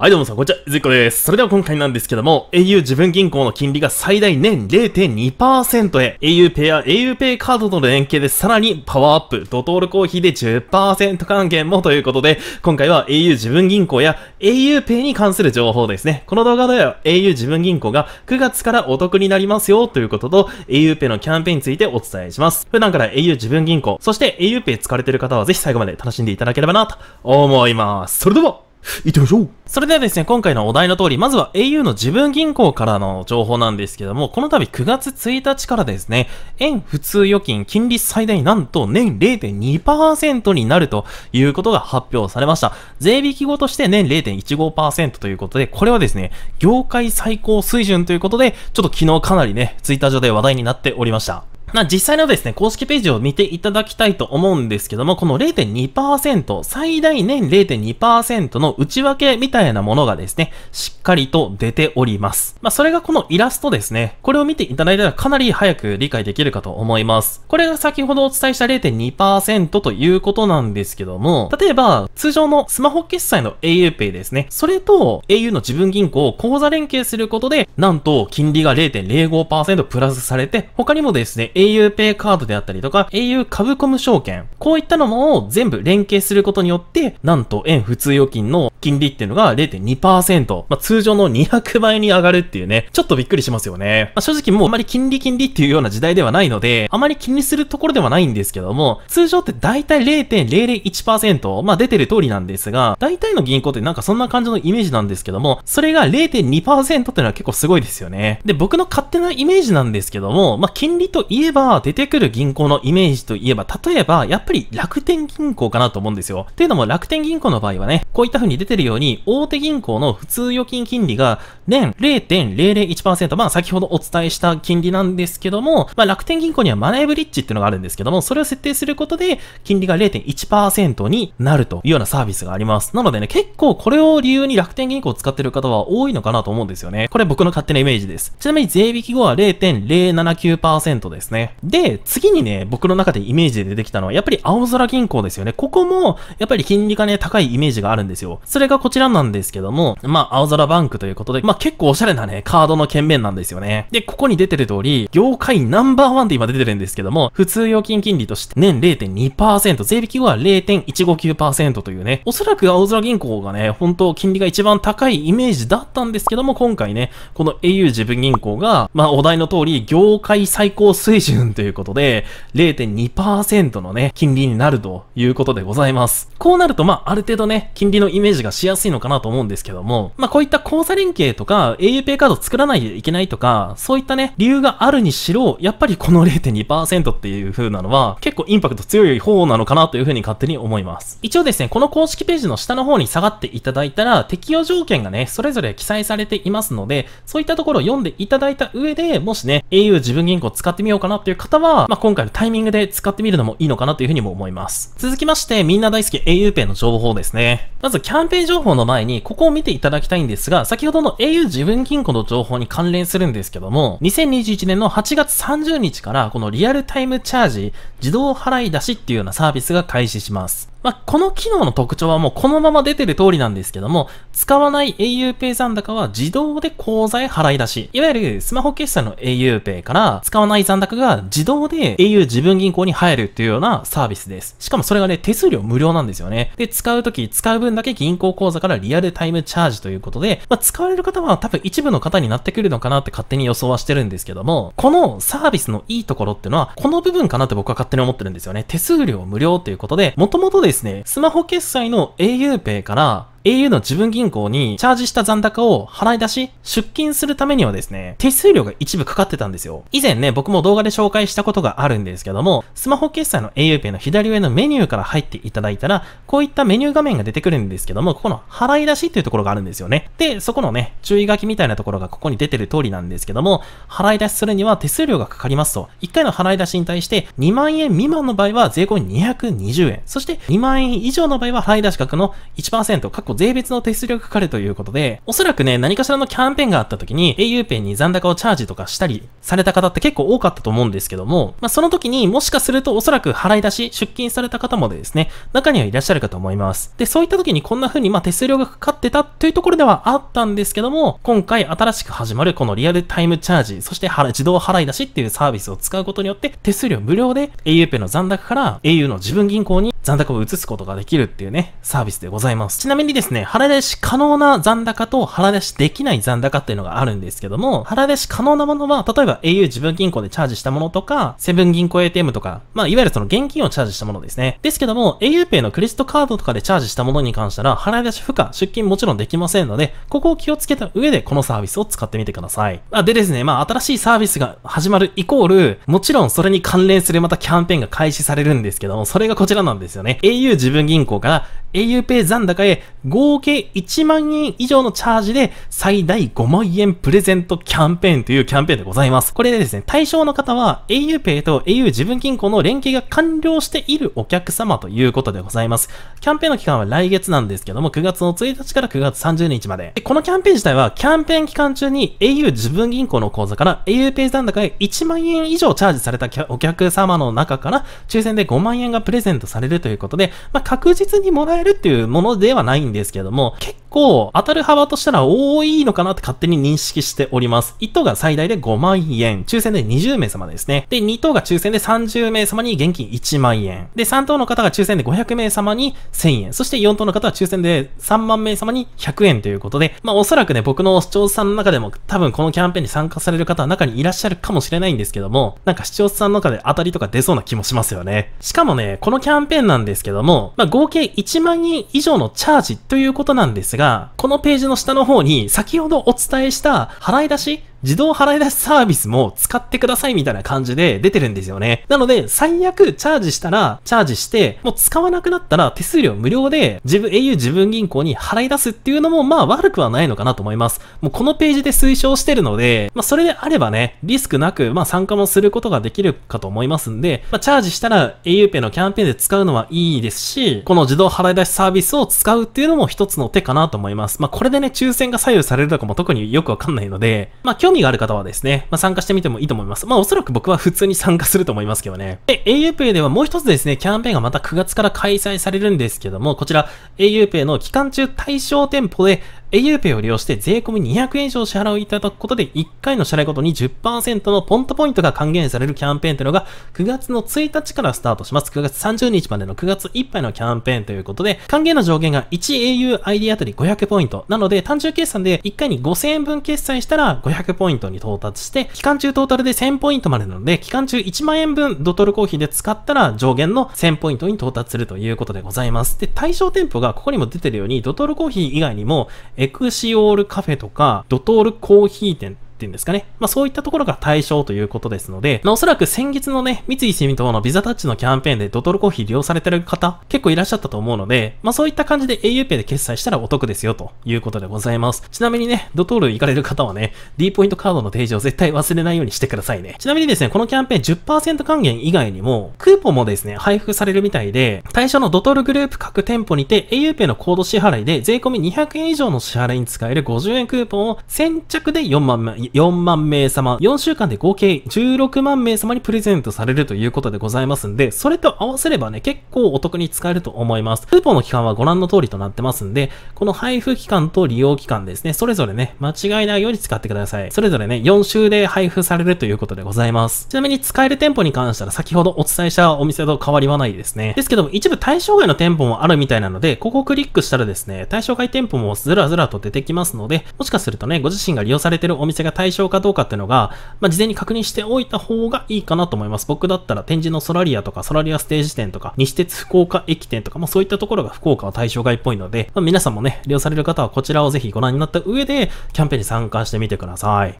はいどうもさん、こんにちは、ずっこです。それでは今回なんですけども、au 自分銀行の金利が最大年0.2%へ、aupay や aupay カードとの連携でさらにパワーアップ、ドトールコーヒーで10%還元もということで、今回は au 自分銀行や aupay に関する情報ですね。この動画では au 自分銀行が9月からお得になりますよということと、aupay のキャンペーンについてお伝えします。普段から au 自分銀行、そして aupay 使われている方はぜひ最後まで楽しんでいただければなと思います。それでは行ってみましょうそれではですね、今回のお題の通り、まずは au の自分銀行からの情報なんですけども、この度9月1日からですね、円普通預金金利最大なんと年0.2%になるということが発表されました。税引き後として年0.15%ということで、これはですね、業界最高水準ということで、ちょっと昨日かなりね、ツイッター上で話題になっておりました。まあ、実際のですね、公式ページを見ていただきたいと思うんですけども、この0.2%、最大年0.2%の内訳みたいなものがですね、しっかりと出ております。まあ、それがこのイラストですね。これを見ていただいたらかなり早く理解できるかと思います。これが先ほどお伝えした0.2%ということなんですけども、例えば、通常のスマホ決済の auPay ですね。それと au の自分銀行を口座連携することで、なんと金利が0.05%プラスされて、他にもですね、auPay カードであったりとか、au 株コム証券、こういったのも全部連携することによって、なんと円普通預金の金利っていうのが0.2%、まあ、通常の200倍に上がるっていうね、ちょっとびっくりしますよね。まあ、正直もうあまり金利金利っていうような時代ではないので、あまり気にするところではないんですけども、通常って大体0.001%、まあ出てる通りなんですが、大体の銀行ってなんかそんな感じのイメージなんですけども、それが0.2%っていうのは結構すごいですよね。で、僕の勝手なイメージなんですけども、まあ金利といえば出てくる銀行のイメージといえば、例えばやっぱり楽天銀行かなと思うんですよ。っていうのも楽天銀行の場合はね、こういった風に出ててるように、大手銀行の普通預金金利が年0.001%、まあ先ほどお伝えした金利なんですけども、まあ楽天銀行にはマネーブリッジっていうのがあるんですけども、それを設定することで、金利が0.1%になるというようなサービスがあります。なのでね、結構これを理由に楽天銀行を使ってる方は多いのかなと思うんですよね。これ僕の勝手なイメージです。ちなみに税引き後は0.079%ですね。で、次にね、僕の中でイメージで出てきたのは、やっぱり青空銀行ですよね。ここも、やっぱり金利がね、高いイメージがあるんですよ。れがこちらなんですけども、まあ、青空バンクということで、まあ結構おしゃれなね、カードの券面なんですよね。で、ここに出てる通り、業界ナンバーワンで今出てるんですけども、普通預金金利として年0.2%、税引きは0.159%というね、おそらく青空銀行がね、本当金利が一番高いイメージだったんですけども、今回ね、この au 自分銀行が、まあお題の通り、業界最高水準ということで、0.2%のね、金利になるということでございます。こうなると、まあある程度ね、金利のイメージががしやすいのかなと思うんですけども、まあ、こういった交差連携とか auPay カード作らないといけないとか、そういったね、理由があるにしろ、やっぱりこの0.2%っていう風なのは、結構インパクト強い方なのかなという風に勝手に思います。一応ですね、この公式ページの下の方に下がっていただいたら、適用条件がね、それぞれ記載されていますので、そういったところを読んでいただいた上で、もしね、au 自分銀行使ってみようかなという方は、まあ、今回のタイミングで使ってみるのもいいのかなという風にも思います。続きまして、みんな大好き auPay の情報ですね。まず、キャンペーン明情報の前に、ここを見ていただきたいんですが、先ほどの au 自分銀行の情報に関連するんですけども、2021年の8月30日から、このリアルタイムチャージ、自動払い出しっていうようなサービスが開始します。まあ、この機能の特徴はもうこのまま出てる通りなんですけども、使わない auPay 残高は自動で口座へ払い出し、いわゆるスマホ決済の auPay から使わない残高が自動で au 自分銀行に入るっていうようなサービスです。しかもそれがね、手数料無料なんですよね。で、使うとき、使う分だけ銀行口座からリアルタイムチャージということで、まあ、使われる方は多分一部の方になってくるのかなって勝手に予想はしてるんですけども、このサービスのいいところってのは、この部分かなって僕は勝手に思ってるんですよね。手数料無料ということで、元々でですね、スマホ決済の auPay から au の自分銀行にチャージした残高を払い出し、出金するためにはですね、手数料が一部かかってたんですよ。以前ね、僕も動画で紹介したことがあるんですけども、スマホ決済の auPay の左上のメニューから入っていただいたら、こういったメニュー画面が出てくるんですけども、ここの払い出しっていうところがあるんですよね。で、そこのね、注意書きみたいなところがここに出てる通りなんですけども、払い出しするには手数料がかかりますと、1回の払い出しに対して2万円未満の場合は税込220円、そして2万円以上の場合は払い出し額の1%、こ税別の手数料がかかるということで、おそらくね、何かしらのキャンペーンがあった時に、au ペンに残高をチャージとかしたりされた方って結構多かったと思うんですけども、まあ、その時にもしかするとおそらく払い出し、出金された方もですね、中にはいらっしゃるかと思います。で、そういった時にこんな風にま手数料がかかってたというところではあったんですけども、今回新しく始まるこのリアルタイムチャージ、そして自動払い出しっていうサービスを使うことによって、手数料無料で au ペンの残高から au の自分銀行に残高を移すことができるっていうね、サービスでございます。ちなみにですね、払い出し可能な残高と払い出しできない残高っていうのがあるんですけども、払い出し可能なものは、例えば au 自分銀行でチャージしたものとか、セブン銀行 ATM とか、まあ、いわゆるその現金をチャージしたものですね。ですけども、auPay のクレジットカードとかでチャージしたものに関したら、払い出し負荷、出金もちろんできませんので、ここを気をつけた上でこのサービスを使ってみてください。あでですね、まあ、新しいサービスが始まるイコール、もちろんそれに関連するまたキャンペーンが開始されるんですけども、それがこちらなんです。ですよね。au 自分銀行から auPay 残高へ合計1万円以上のチャージで最大5万円プレゼントキャンペーンというキャンペーンでございます。これでですね、対象の方は auPay と au 自分銀行の連携が完了しているお客様ということでございます。キャンペーンの期間は来月なんですけども、9月の1日から9月30日まで。でこのキャンペーン自体は、キャンペーン期間中に au 自分銀行の口座から auPay 残高へ1万円以上チャージされたお客様の中から、抽選で5万円がプレゼントされるということで、まあ、確実にもらええるっていうものではないんですけども、結構当たる幅としては多いのかなって勝手に認識しております。1等が最大で5万円。抽選で20名様ですね。で、2等が抽選で30名様に現金1万円。で、3等の方が抽選で500名様に1000円。そして4等の方は抽選で3万名様に100円ということで、まあおそらくね、僕の視聴者さんの中でも多分このキャンペーンに参加される方は中にいらっしゃるかもしれないんですけども、なんか視聴者さんの中で当たりとか出そうな気もしますよね。しかもね、このキャンペーンなんですけども、まあ合計1万人以上のチャージということなんですが、が、このページの下の方に先ほどお伝えした払い出し自動払い出しサービスも使ってくださいみたいな感じで出てるんですよね。なので、最悪チャージしたら、チャージして、もう使わなくなったら手数料無料で、自分、au 自分銀行に払い出すっていうのも、まあ悪くはないのかなと思います。もうこのページで推奨してるので、まあそれであればね、リスクなく、まあ参加もすることができるかと思いますんで、まあチャージしたら auPay のキャンペーンで使うのはいいですし、この自動払い出しサービスを使うっていうのも一つの手かなと思います。まあこれでね、抽選が左右されるとかも特によくわかんないので、まあ今日興味がある方はですね、まあ、参加してみてもいいと思います。まあおそらく僕は普通に参加すると思いますけどね。で、aupay ではもう一つですね、キャンペーンがまた9月から開催されるんですけども、こちら aupay の期間中対象店舗で auPay を利用して税込み200円以上支払いいただくことで1回の支払いごとに10%のポントポイントが還元されるキャンペーンというのが9月の1日からスタートします。9月30日までの9月いっぱいのキャンペーンということで、還元の上限が 1auID あたり500ポイント。なので、単純計算で1回に5000円分決済したら500ポイントに到達して、期間中トータルで1000ポイントまでなので、期間中1万円分ドトルコーヒーで使ったら上限の1000ポイントに到達するということでございます。で、対象店舗がここにも出てるように、ドトルコーヒー以外にも、エクシオールカフェとか、ドトールコーヒー店っていうんですかね。まあ、そういったところが対象ということですので、まあ、おそらく先月のね、三井住友のビザタッチのキャンペーンでドトルコーヒー利用されてる方、結構いらっしゃったと思うので、まあ、そういった感じで auPay で決済したらお得ですよということでございます。ちなみにね、ドトール行かれる方はね、D ポイントカードの提示を絶対忘れないようにしてくださいね。ちなみにですね、このキャンペーン10%還元以外にも、クーポンもですね、配布されるみたいで、対象のドトールグループ各店舗にて auPay のコード支払いで税込み200円以上の支払いに使える50円クーポンを先着で4万枚、4万名様、4週間で合計16万名様にプレゼントされるということでございますんで、それと合わせればね、結構お得に使えると思います。クーポンの期間はご覧の通りとなってますんで、この配布期間と利用期間ですね、それぞれね、間違いないように使ってください。それぞれね、4週で配布されるということでございます。ちなみに使える店舗に関しては先ほどお伝えしたお店と変わりはないですね。ですけども、一部対象外の店舗もあるみたいなので、ここをクリックしたらですね、対象外店舗もずらずらと出てきますので、もしかするとね、ご自身が利用されてるお店が対象かどうかっていうのが、まあ、事前に確認しておいた方がいいかなと思います。僕だったら展示のソラリアとかソラリアステージ店とか西鉄福岡駅店とか、まあ、そういったところが福岡は対象外っぽいので、まあ、皆さんもね、利用される方はこちらをぜひご覧になった上でキャンペーンに参加してみてください。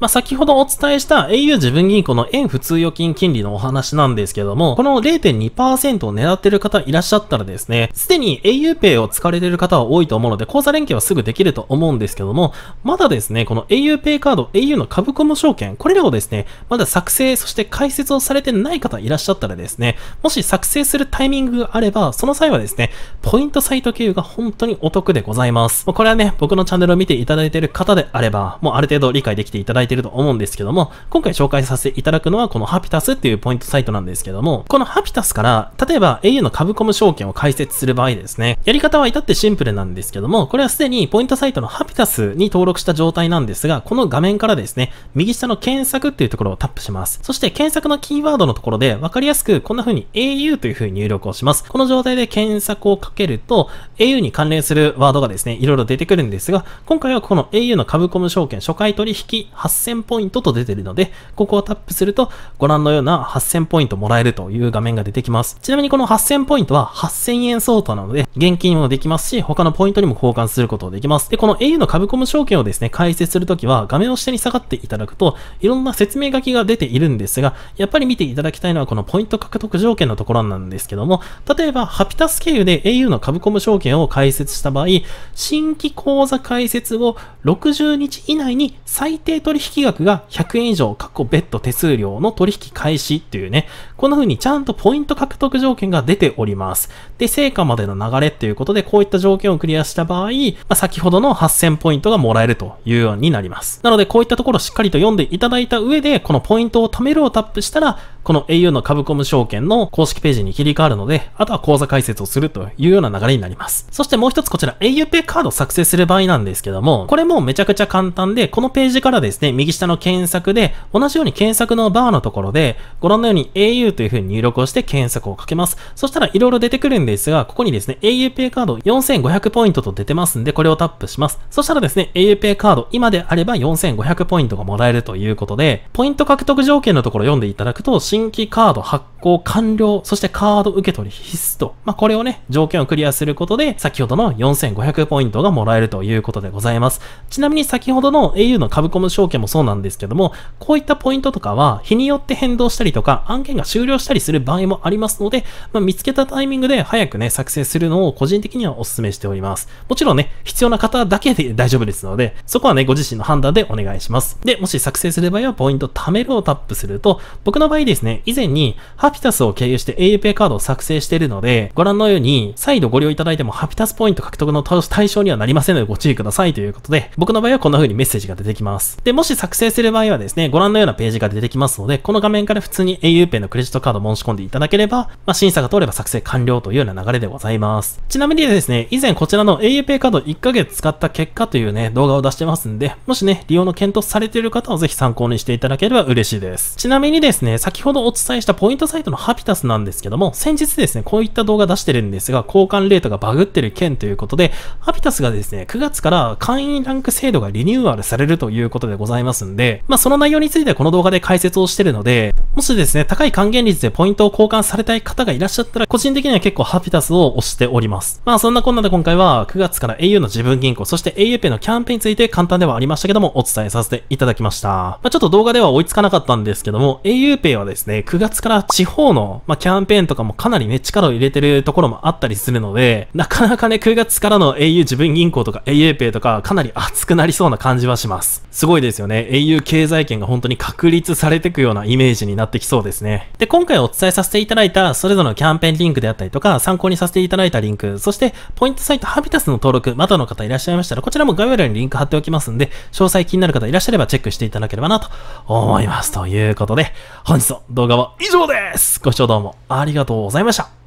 まあ、先ほどお伝えした au 自分銀行の円普通預金金利のお話なんですけども、この0.2%を狙ってる方いらっしゃったらですね、すでに auPay を使われてる方は多いと思うので、口座連携はすぐできると思うんですけども、まだですね、この auPay カード、au の株コム証券、これらをですね、まだ作成、そして解説をされてない方いらっしゃったらですね、もし作成するタイミングがあれば、その際はですね、ポイントサイト経由が本当にお得でございます。これはね、僕のチャンネルを見ていただいている方であれば、もうある程度理解できていただいいてると思うんですけども、今回紹介させていただくのはこのハピタスっていうポイントサイトなんですけども、このハピタスから、例えば au の株コム証券を開設する場合ですね、やり方は至ってシンプルなんですけども、これはすでにポイントサイトのハピタスに登録した状態なんですが、この画面からですね、右下の検索っていうところをタップします。そして検索のキーワードのところで、わかりやすくこんな風に au という風に入力をします。この状態で検索をかけると、au に関連するワードがですね、いろいろ出てくるんですが、今回はこの au の株コム証券初回取引発8000ポイントと出てるので、ここをタップするとご覧のような8000ポイントもらえるという画面が出てきます。ちなみにこの8000ポイントは8000円相当なので、現金もできますし、他のポイントにも交換することできます。で、この au の株コム証券をですね、解説するときは画面を下に下がっていただくと、いろんな説明書きが出ているんですが、やっぱり見ていただきたいのはこのポイント獲得条件のところなんですけども、例えば、ハピタス経由で au の株コム証券を開設した場合、新規口座開設を60日以内に最低取引額が100円以上、過去別途手数料の取引開始っていうね、こんな風にちゃんとポイント獲得条件が出ております。で、成果までの流れっていうことで、こういった条件をクリアした場合、まあ、先ほどの8000ポイントがもらえるというようになります。なので、こういったところをしっかりと読んでいただいた上で、このポイントを貯めるをタップしたら、この au の株コム証券の公式ページに切り替わるので、あとは口座開設をするというような流れになります。そしてもう一つこちら auPay カード作成する場合なんですけども、これもめちゃくちゃ簡単で、このページからですね、右下の検索で、同じように検索のバーのところで、ご覧のように au という風に入力をして検索をかけます。そしたら色々出てくるんですが、ここにですね、aupay カード4500ポイントと出てますんで、これをタップします。そしたらですね、aupay カード、今であれば4500ポイントがもらえるということで、ポイント獲得条件のところを読んでいただくと、新規カード発行完了、そしてカード受け取り必須と、まあ、これをね、条件をクリアすることで、先ほどの4500ポイントがもらえるということでございます。ちなみに先ほどの au の株コム証券もそうなんですけども、こういったポイントとかは、日によって変動したりとか、案件が終了したりする場合もありますので、まあ、見つけたタイミングで早くね、作成するのを個人的にはお勧めしております。もちろんね、必要な方だけで 大丈夫ですので、そこはね、ご自身の判断でお願いします。で、もし作成する場合は、ポイント貯めるをタップすると、僕の場合ですね、以前に、ハピタスを経由して AUPay カードを作成しているので、ご覧のように、再度ご利用いただいてもハピタスポイント獲得の対象にはなりませんのでご注意くださいということで、僕の場合はこんな風にメッセージが出てきます。で、もし作成する場合はですね、ご覧のようなページが出てきますので、この画面から普通に AUPay のクレジットカードを申し込んでいただければ、まあ、審査が通れば作成完了というような流れでございます。ちなみにですね、以前こちらの AUPay カード1ヶ月使った結果というね、動画を出してますんで、もしね、利用の検討されている方はぜひ参考にしていただければ嬉しいです。ちなみにですね、先ほどお伝えしたポイントサイトのハピタスなんですけども、先日ですね、こういった動画出してるんですが、交換レートがバグってる件ということで、ハピタスがですね、9月から会員ランク制度がリニューアルされるということでございますんで、まあその内容についてはこの動画で解説をしてるので、もしですね、高い還元率でポイントを交換されたい方がいらっしゃったら、個人的には結構ハピタスを押しております。まあそんなこんなで今回は9月から au の自分銀行、そして auPay のキャンペーンについて簡単ではありましたけども、お伝えさせていただきました。まあちょっと動画では追いつかなかったんですけども、auPay はですね、9月から違地方の、まあ、キャンペーンとかもかなりね、力を入れてるところもあったりするので、なかなかね、9月からの au 自分銀行とか auPay とか、かなり熱くなりそうな感じはします。すごいですよね。au 経済圏が本当に確立されてくようなイメージになってきそうですね。で、今回お伝えさせていただいた、それぞれのキャンペーンリンクであったりとか、参考にさせていただいたリンク、そして、ポイントサイトハビタスの登録、まだの方いらっしゃいましたら、こちらも概要欄にリンク貼っておきますんで、詳細気になる方いらっしゃればチェックしていただければなと思います。ということで、本日の動画は以上ですです。ご視聴どうもありがとうございました。